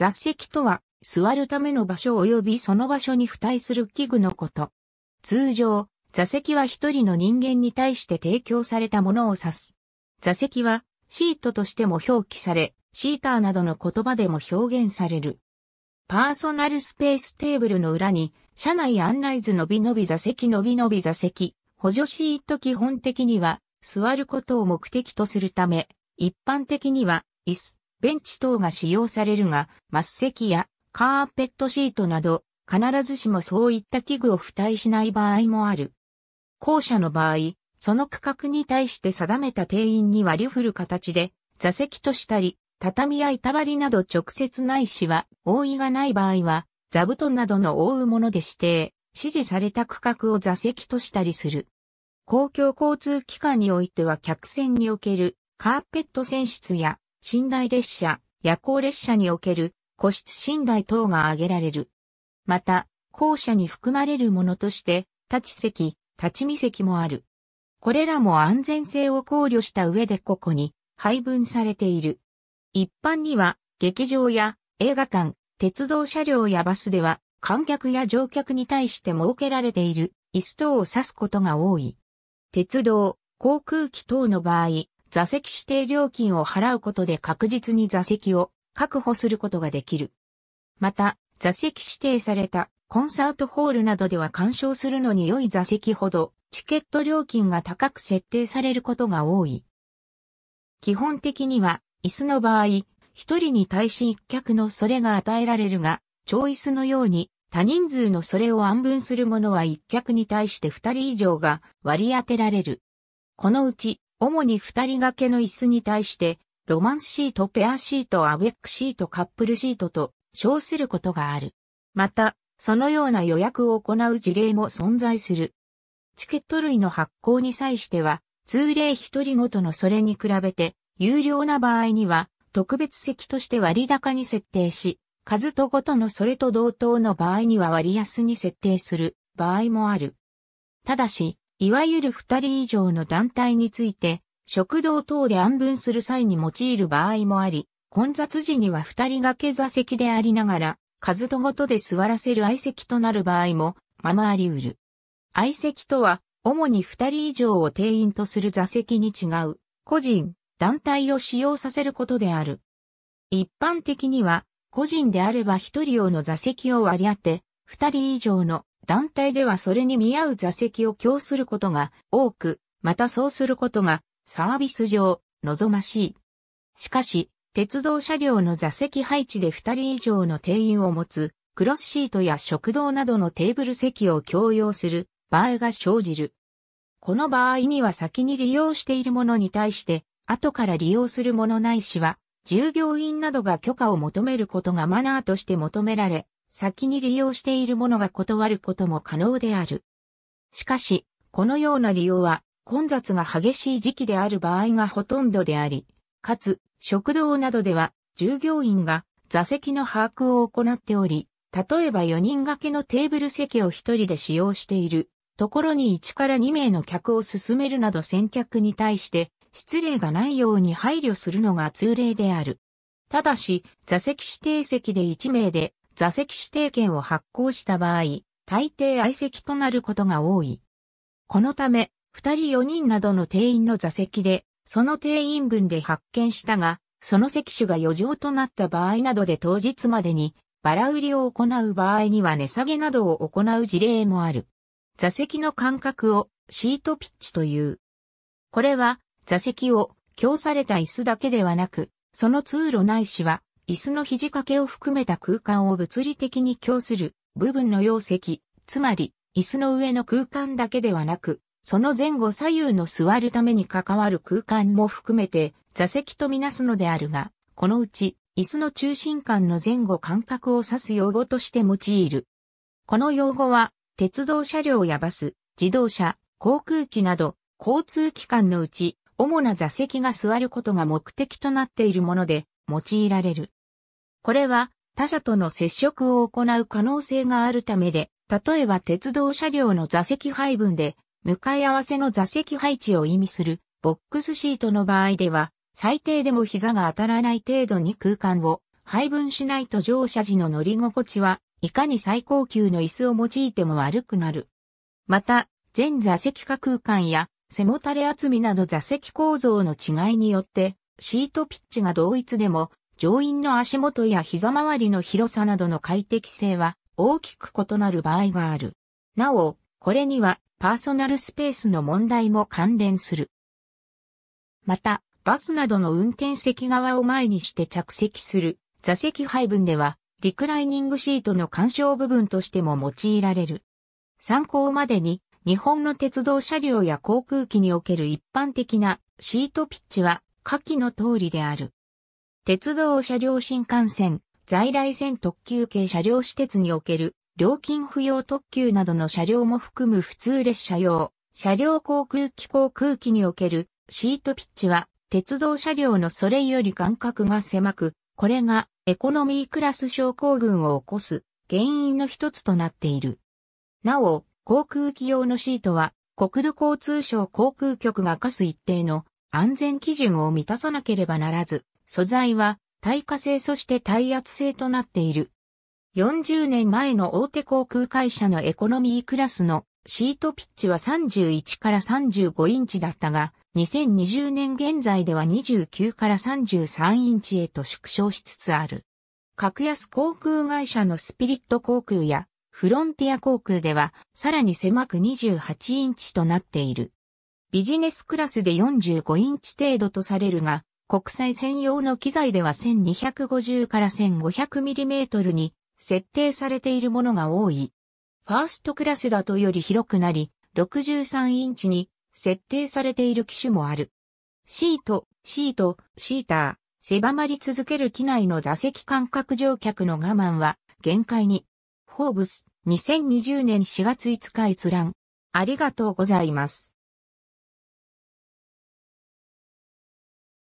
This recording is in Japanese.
座席とは、座るための場所及びその場所に付帯する器具のこと。通常、座席は一人の人間に対して提供されたものを指す。座席は、シートとしても表記され、シーターなどの言葉でも表現される。パーソナルスペーステーブルの裏に、車内案内図のびのび座席のびのび座席、補助シート基本的には、座ることを目的とするため、一般的には、椅子、ベンチ等が使用されるが、末席やカーペットシートなど、必ずしもそういった器具を付帯しない場合もある。後者の場合、その区画に対して定めた定員に割り振る形で、座席としたり、畳や板張りなど直接ないしは、覆いがない場合は、座布団などの覆うもので指定、指示された区画を座席としたりする。公共交通機関においては客船におけるカーペット船室や寝台列車、夜行列車における個室寝台等が挙げられる。また、校舎に含まれるものとして、立ち席、立ち見席もある。これらも安全性を考慮した上で個々に配分されている。一般には、劇場や映画館、鉄道車両やバスでは、観客や乗客に対して設けられている椅子等を指すことが多い。鉄道、航空機等の場合、座席指定料金を払うことで確実に座席を確保することができる。また、座席指定されたコンサートホールなどでは鑑賞するのに良い座席ほどチケット料金が高く設定されることが多い。基本的には椅子の場合、一人に対し一客のそれが与えられるが、超椅子のように他人数のそれを安分するものは一客に対して二人以上が割り当てられる。このうち主に二人掛けの椅子に対して、ロマンスシート、ペアシート、アウェックシート、カップルシートと称することがある。また、そのような予約を行う事例も存在する。チケット類の発行に際しては、通例一人ごとのそれに比べて、有料な場合には、特別席として割高に設定し、数とごとのそれと同等の場合には割安に設定する場合もある。ただし、いわゆる二人以上の団体について、食堂等で安分する際に用いる場合もあり、混雑時には二人掛け座席でありながら、数とごとで座らせる相席となる場合も、ままあり得る。相席とは、主に二人以上を定員とする座席に違う、個人、団体を使用させることである。一般的には、個人であれば一人用の座席を割り当て、二人以上の団体ではそれに見合う座席を供することが多く、またそうすることがサービス上望ましい。しかし、鉄道車両の座席配置で2人以上の定員を持つ、クロスシートや食堂などのテーブル席を共用する場合が生じる。この場合には先に利用しているものに対して、後から利用するものないしは、従業員などが許可を求めることがマナーとして求められ、先に利用している者が断ることも可能である。しかし、このような利用は混雑が激しい時期である場合がほとんどであり、かつ、食堂などでは従業員が座席の把握を行っており、例えば4人掛けのテーブル席を1人で使用しているところに1から2名の客を進めるなど先客に対して失礼がないように配慮するのが通例である。ただし、座席指定席で1名で座席指定券を発行した場合、大抵相席となることが多い。このため、二人四人などの定員の座席で、その定員分で発見したが、その席種が余剰となった場合などで当日までに、バラ売りを行う場合には値下げなどを行う事例もある。座席の間隔をシートピッチという。これは座席を供された椅子だけではなく、その通路ないしは椅子の肘掛けを含めた空間を物理的に供する部分の容積、つまり、椅子の上の空間だけではなく、その前後左右の座るために関わる空間も含めて座席とみなすのであるが、このうち椅子の中心間の前後間隔を指す用語として用いる。この用語は鉄道車両やバス、自動車、航空機など交通機関のうち主な座席が座ることが目的となっているもので用いられる。これは他者との接触を行う可能性があるためで、例えば鉄道車両の座席配分で、向かい合わせの座席配置を意味するボックスシートの場合では、最低でも膝が当たらない程度に空間を配分しないと乗車時の乗り心地はいかに最高級の椅子を用いても悪くなる。また、全座席化空間や背もたれ厚みなど座席構造の違いによって、シートピッチが同一でも乗員の足元や膝周りの広さなどの快適性は大きく異なる場合がある。なお、これにはパーソナルスペースの問題も関連する。また、バスなどの運転席側を前にして着席する座席配分では、リクライニングシートの干渉部分としても用いられる。参考までに、日本の鉄道車両や航空機における一般的なシートピッチは下記の通りである。鉄道車両新幹線、在来線特急系車両施設における料金不要特急などの車両も含む普通列車用、車両航空機航空機におけるシートピッチは鉄道車両のそれより間隔が狭く、これがエコノミークラス症候群を起こす原因の一つとなっている。なお、航空機用のシートは国土交通省航空局が課す一定の安全基準を満たさなければならず、素材は耐火性そして耐圧性となっている。40年前の大手航空会社のエコノミークラスのシートピッチは31から35インチだったが、2020年現在では29から33インチへと縮小しつつある。格安航空会社のスピリット航空やフロンティア航空ではさらに狭く28インチとなっている。ビジネスクラスで45インチ程度とされるが、国際専用の機材では1250から 1500mm に設定されているものが多い。ファーストクラスだとより広くなり、63インチに設定されている機種もある。シート、シート、シーター、狭まり続ける機内の座席間隔乗客の我慢は限界に。フォーブス2020年4月5日閲覧。ありがとうございます。